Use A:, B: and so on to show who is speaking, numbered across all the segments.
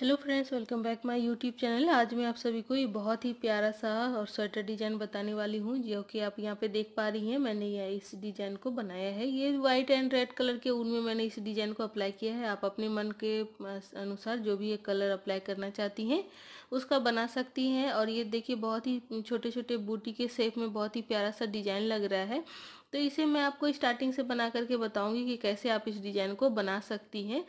A: hello friends welcome back my YouTube channel आज मैं आप सभी को ये बहुत ही प्यारा सा और स्वेटर डिजाइन बताने वाली हूँ जो कि आप यहाँ पे देख पा रही हैं मैंने यह इस डिजाइन को बनाया है ये व्हाइट एंड रेड कलर के ऊन में मैंने इस डिजाइन को अप्लाई किया है आप अपने मन के अनुसार जो भी ये कलर अप्लाई करना चाहती हैं उसका बना सकती हैं और ये देखिए बहुत ही छोटे छोटे बूटी के शेप में बहुत ही प्यारा सा डिजाइन लग रहा है तो इसे मैं आपको स्टार्टिंग से बना करके बताऊँगी कि कैसे आप इस डिजाइन को बना सकती हैं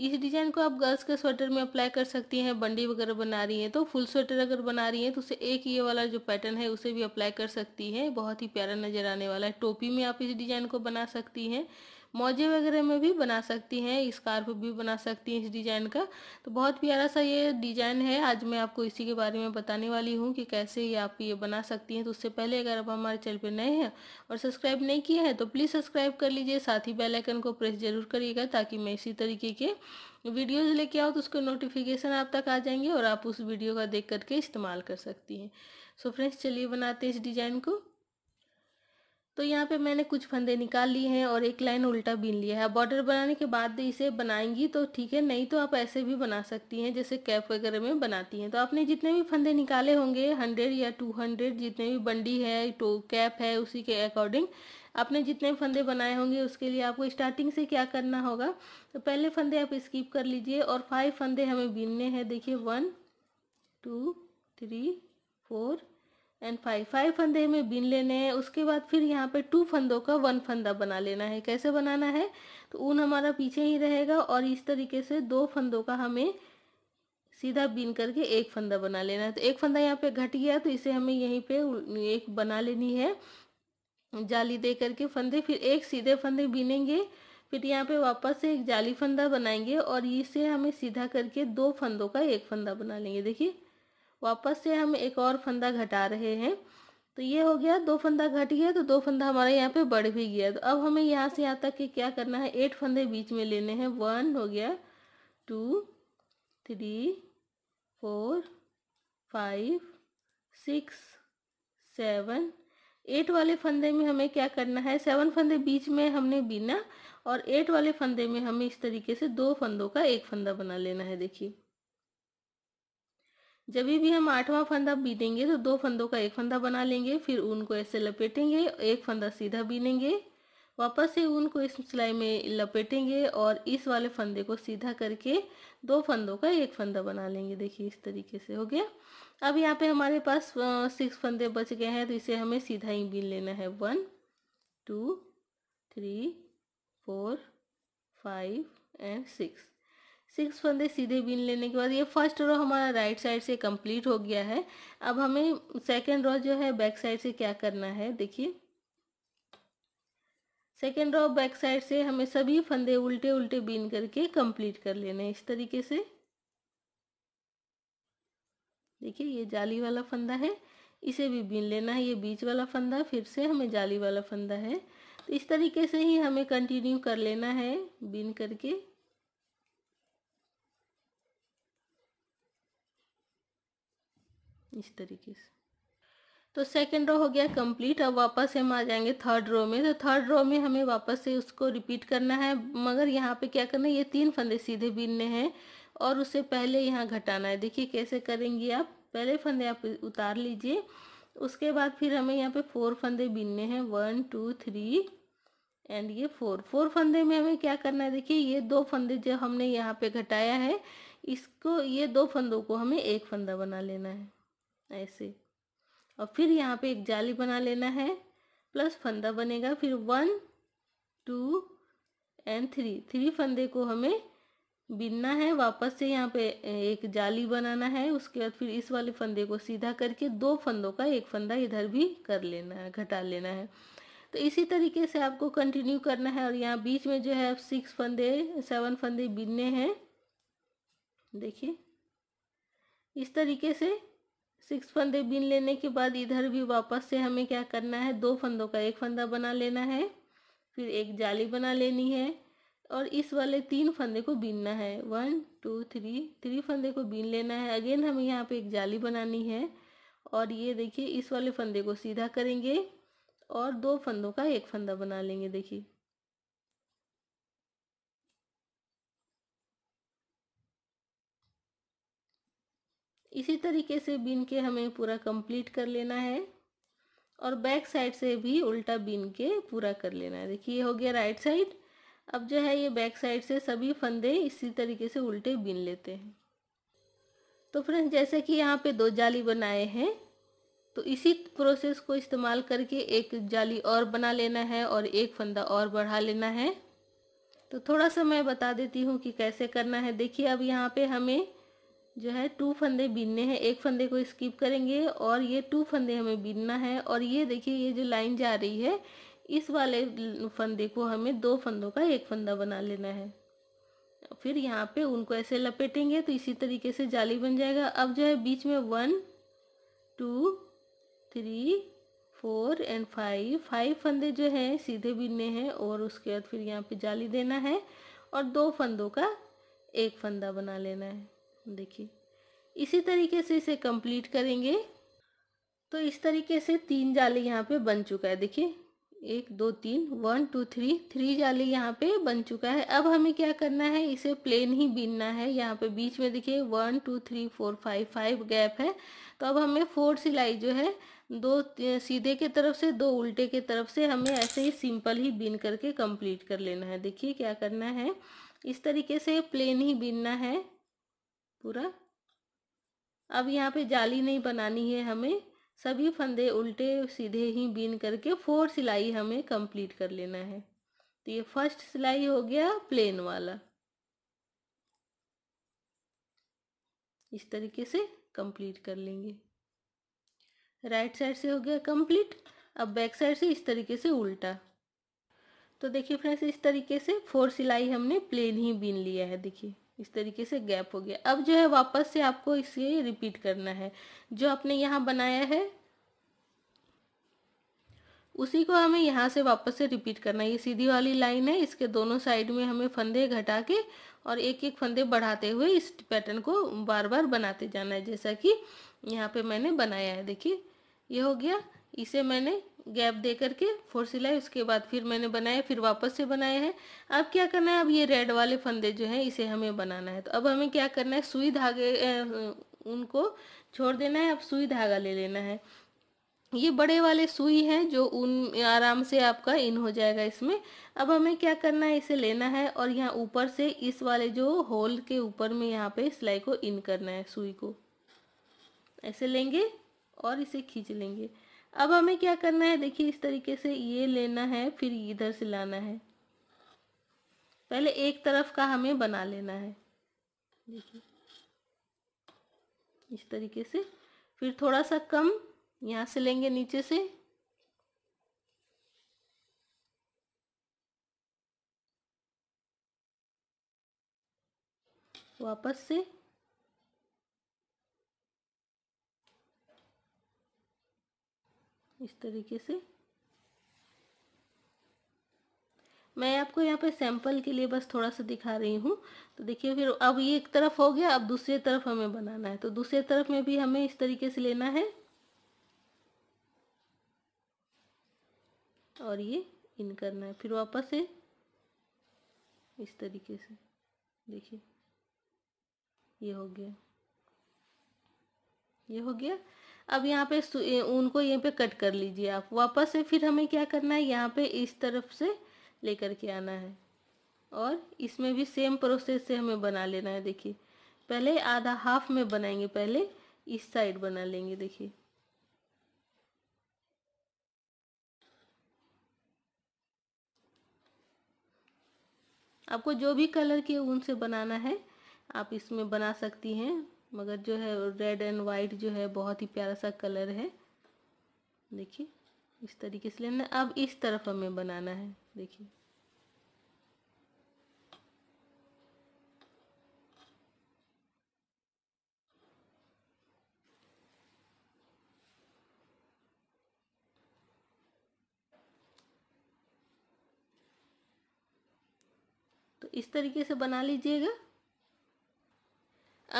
A: इस डिज़ाइन को आप गर्ल्स के स्वेटर में अप्लाई कर सकती हैं बंडी वगैरह बना रही हैं तो फुल स्वेटर अगर बना रही हैं तो उसे एक ये वाला जो पैटर्न है उसे भी अप्लाई कर सकती हैं बहुत ही प्यारा नज़र आने वाला है टोपी में आप इस डिज़ाइन को बना सकती हैं मोजे वगैरह में भी बना सकती हैं स्कार्फ भी बना सकती हैं इस डिज़ाइन का तो बहुत प्यारा सा ये डिज़ाइन है आज मैं आपको इसी के बारे में बताने वाली हूँ कि कैसे ये आप ये बना सकती हैं तो उससे पहले अगर आप हमारे चैनल पर नए हैं और सब्सक्राइब नहीं किए हैं तो प्लीज़ सब्सक्राइब कर लीजिए साथ ही बेलाइकन को प्रेस जरूर करिएगा ताकि मैं इसी तरीके के वीडियोज़ लेके आओ तो उसके नोटिफिकेशन आप तक आ जाएंगे और आप उस वीडियो का देख करके इस्तेमाल कर सकती हैं सो फ्रेंड्स चलिए बनाते हैं इस डिज़ाइन को तो यहाँ पे मैंने कुछ फंदे निकाल लिए हैं और एक लाइन उल्टा बीन लिया है बॉर्डर बनाने के बाद इसे बनाएंगी तो ठीक है नहीं तो आप ऐसे भी बना सकती हैं जैसे कैप वगैरह में बनाती हैं तो आपने जितने भी फंदे निकाले होंगे हंड्रेड या टू हंड्रेड जितने भी बंडी है टो कैप है उसी के अकॉर्डिंग आपने जितने फंदे बनाए होंगे उसके लिए आपको स्टार्टिंग से क्या करना होगा तो पहले फंदे आप स्कीप कर लीजिए और फाइव फंदे हमें बीनने हैं देखिए one two three four and five five फंदे हमें बीन लेने हैं उसके बाद फिर यहाँ पे टू फंदों का वन फंदा बना लेना है कैसे बनाना है तो ऊन हमारा पीछे ही रहेगा और इस तरीके से दो फंदों का हमें सीधा बीन करके एक फंदा बना लेना है तो एक फंदा यहाँ पे घट गया तो इसे हमें यहीं पे एक बना लेनी है जाली दे करके फंदे फिर एक सीधे फंदे बीनेंगे फिर यहाँ पे वापस से एक जाली फंदा बनाएंगे और इसे हमें सीधा करके दो फंदों का एक फंदा बना लेंगे देखिए वापस से हम एक और फंदा घटा रहे हैं तो ये हो गया दो फंदा घट गया तो दो फंदा हमारे यहाँ पे बढ़ भी गया तो अब हमें यहाँ से यहाँ तक कि क्या करना है एट फंदे बीच में लेने हैं वन हो गया two three four five six seven eight वाले फंदे में हमें क्या करना है सेवन फंदे बीच में हमने बीना और एट वाले फंदे में हमें इस तरीके से दो फंदों का एक फंदा बना लेना है देखिए जब भी हम आठवां फंदा बीनेंगे तो दो फंदों का एक फंदा बना लेंगे फिर ऊन को ऐसे लपेटेंगे एक फंदा सीधा बीनेंगे वापस से ऊन को इस सिलाई में लपेटेंगे और इस वाले फंदे को सीधा करके दो फंदों का एक फंदा बना लेंगे देखिए इस तरीके से हो गया अब यहाँ पे हमारे पास सिक्स फंदे बच गए हैं तो इसे हमें सीधा ही बीन लेना है one two three four five and six six फंदे सीधे बीन लेने के बाद ये फर्स्ट रो हमारा राइट साइड से कंप्लीट हो गया है अब हमें सेकेंड रो जो है बैक साइड से क्या करना है देखिए सेकेंड रो बैक साइड से हमें सभी फंदे उल्टे उल्टे बीन करके कंप्लीट कर लेने इस तरीके से देखिए ये जाली वाला फंदा है इसे भी बीन लेना है ये बीच वाला फंदा फिर से हमें जाली वाला फंदा है तो इस तरीके से ही हमें कंटिन्यू कर लेना है बीन करके इस तरीके से तो सेकेंड रो हो गया कंप्लीट अब वापस हम आ जाएंगे थर्ड रो में तो थर्ड रो में हमें वापस से उसको रिपीट करना है मगर यहाँ पे क्या करना है ये तीन फंदे सीधे बीनने हैं और उससे पहले यहाँ घटाना है देखिए कैसे करेंगे आप पहले फंदे आप उतार लीजिए उसके बाद फिर हमें यहाँ पे फोर फंदे बीनने हैं वन टू थ्री एंड ये फोर फोर फंदे में हमें क्या करना है देखिए ये दो फंदे जो हमने यहाँ पे घटाया है इसको ये दो फंदों को हमें एक फंदा बना लेना है ऐसे और फिर यहाँ पे एक जाली बना लेना है प्लस फंदा बनेगा फिर one two and three three फंदे को हमें बिनना है वापस से यहाँ पे एक जाली बनाना है उसके बाद फिर इस वाले फंदे को सीधा करके दो फंदों का एक फंदा इधर भी कर लेना है घटा लेना है तो इसी तरीके से आपको कंटिन्यू करना है और यहाँ बीच में जो है सिक्स फंदे सेवन फंदे बिनने हैं देखिए इस तरीके से सिक्स फंदे बीन लेने के बाद इधर भी वापस से हमें क्या करना है दो फंदों का एक फंदा बना लेना है फिर एक जाली बना लेनी है और इस वाले तीन फंदे को बीनना है वन टू थ्री थ्री फंदे को बीन लेना है अगेन हमें यहाँ पे एक जाली बनानी है और ये देखिए इस वाले फंदे को सीधा करेंगे और दो फंदों का एक फंदा बना लेंगे देखिए इसी तरीके से बीन के हमें पूरा कंप्लीट कर लेना है और बैक साइड से भी उल्टा बीन के पूरा कर लेना है देखिए ये हो गया राइट साइड अब जो है ये बैक साइड से सभी फंदे इसी तरीके से उल्टे बीन लेते हैं तो फ्रेंड्स जैसे कि यहाँ पे दो जाली बनाए हैं तो इसी प्रोसेस को इस्तेमाल करके एक जाली और बना लेना है और एक फंदा और बढ़ा लेना है तो थोड़ा सा मैं बता देती हूँ कि कैसे करना है देखिए अब यहाँ पे हमें जो है टू फंदे बीनने हैं एक फंदे को स्किप करेंगे और ये टू फंदे हमें बीनना है और ये देखिए ये जो लाइन जा रही है इस वाले फंदे को हमें दो फंदों का एक फंदा बना लेना है फिर यहाँ पे उनको ऐसे लपेटेंगे तो इसी तरीके से जाली बन जाएगा अब जो है बीच में one two three four and five five फंदे जो हैं सीधे बीनने हैं और उसके बाद फिर यहाँ पे जाली देना है और दो फंदों का एक फंदा बना लेना है देखिए इसी तरीके से इसे कंप्लीट करेंगे तो इस तरीके से तीन जाले यहाँ पे बन चुका है देखिए एक दो तीन वन टू थ्री थ्री जाले यहाँ पे बन चुका है अब हमें क्या करना है इसे प्लेन ही बीनना है यहाँ पे बीच में देखिए one two three four five five gap है तो अब हमें फोर सिलाई जो है दो सीधे के तरफ से दो उल्टे के तरफ से हमें ऐसे ही सिंपल ही बीन करके कंप्लीट कर लेना है देखिए क्या करना है इस तरीके से प्लेन ही बीनना है पूरा अब यहाँ पे जाली नहीं बनानी है हमें सभी फंदे उल्टे सीधे ही बीन करके फोर सिलाई हमें कंप्लीट कर लेना है तो ये फर्स्ट सिलाई हो गया प्लेन वाला इस तरीके से कंप्लीट कर लेंगे राइट साइड से हो गया कंप्लीट अब बैक साइड से इस तरीके से उल्टा तो देखिए फ्रेंड्स इस तरीके से फोर सिलाई हमने प्लेन ही बीन लिया है देखिए इस तरीके से गैप हो गया अब जो है वापस से आपको इसे रिपीट करना है जो आपने यहाँ बनाया है उसी को हमें यहाँ से वापस से रिपीट करना है ये सीधी वाली लाइन है इसके दोनों साइड में हमें फंदे घटा के और एक एक फंदे बढ़ाते हुए इस पैटर्न को बार बार बनाते जाना है जैसा कि यहाँ पे मैंने बनाया है देखिए ये हो गया इसे मैंने गैप दे करके फोर सिलाई उसके बाद फिर मैंने बनाया फिर वापस से बनाया है अब क्या करना है अब ये रेड वाले फंदे जो है इसे हमें बनाना है तो अब हमें क्या करना है सुई धागे उनको छोड़ देना है अब सुई धागा ले लेना है ये बड़े वाले सुई है जो उन आराम से आपका इन हो जाएगा इसमें अब हमें क्या करना है इसे लेना है और यहाँ ऊपर से इस वाले जो होल के ऊपर में यहाँ पे सिलाई को इन करना है सुई को ऐसे लेंगे और इसे खींच लेंगे अब हमें क्या करना है देखिए इस तरीके से ये लेना है फिर इधर से लाना है पहले एक तरफ का हमें बना लेना है देखिए इस तरीके से फिर थोड़ा सा कम यहाँ से लेंगे नीचे से वापस से इस तरीके से मैं आपको यहाँ पे सैंपल के लिए बस थोड़ा सा दिखा रही हूँ तो देखिए फिर अब ये एक तरफ हो गया अब दूसरी तरफ हमें बनाना है तो दूसरे तरफ में भी हमें इस तरीके से लेना है और ये इन करना है फिर वापस से इस तरीके से देखिए ये हो गया ये हो गया अब यहाँ पे ऊन को यहाँ पे कट कर लीजिए आप वापस से फिर हमें क्या करना है यहाँ पे इस तरफ से लेकर के आना है और इसमें भी सेम प्रोसेस से हमें बना लेना है देखिए पहले आधा हाफ में बनाएंगे पहले इस साइड बना लेंगे देखिए आपको जो भी कलर के ऊन से बनाना है आप इसमें बना सकती हैं मगर जो है रेड एंड वाइट जो है बहुत ही प्यारा सा कलर है देखिए इस तरीके से लेना अब इस तरफ हमें बनाना है देखिए तो इस तरीके से बना लीजिएगा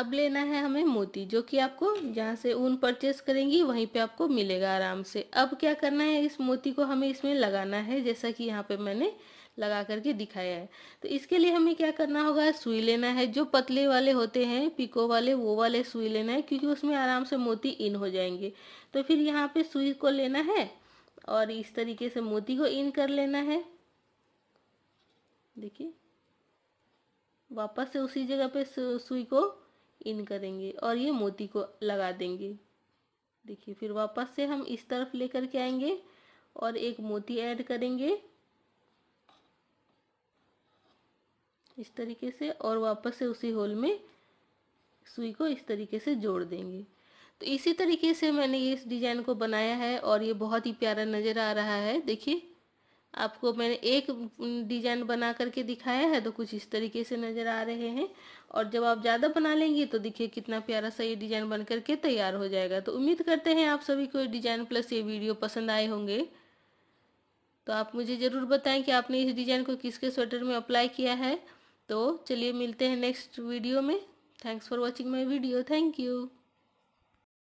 A: अब लेना है हमें मोती जो कि आपको जहाँ से ऊन परचेस करेंगी वहीं पे आपको मिलेगा आराम से अब क्या करना है इस मोती को हमें इसमें लगाना है जैसा कि यहाँ पे मैंने लगा करके दिखाया है तो इसके लिए हमें क्या करना होगा सुई लेना है जो पतले वाले होते हैं पिको वाले वो वाले सुई लेना है क्योंकि उसमें आराम से मोती इन हो जाएंगे तो फिर यहाँ पे सुई को लेना है और इस तरीके से मोती को इन कर लेना है देखिए वापस से उसी जगह पे सुई को इन करेंगे और ये मोती को लगा देंगे देखिए फिर वापस से हम इस तरफ लेकर के आएंगे और एक मोती ऐड करेंगे इस तरीके से और वापस से उसी होल में सुई को इस तरीके से जोड़ देंगे तो इसी तरीके से मैंने ये इस डिज़ाइन को बनाया है और ये बहुत ही प्यारा नज़र आ रहा है देखिए आपको मैंने एक डिजाइन बना करके दिखाया है तो कुछ इस तरीके से नज़र आ रहे हैं और जब आप ज़्यादा बना लेंगे तो देखिए कितना प्यारा सा ये डिजाइन बन करके तैयार हो जाएगा तो उम्मीद करते हैं आप सभी को डिजाइन प्लस ये वीडियो पसंद आए होंगे तो आप मुझे ज़रूर बताएं कि आपने इस डिजाइन को किसके स्वेटर में अप्लाई किया है तो चलिए मिलते हैं नेक्स्ट वीडियो में thanks for watching my video thank you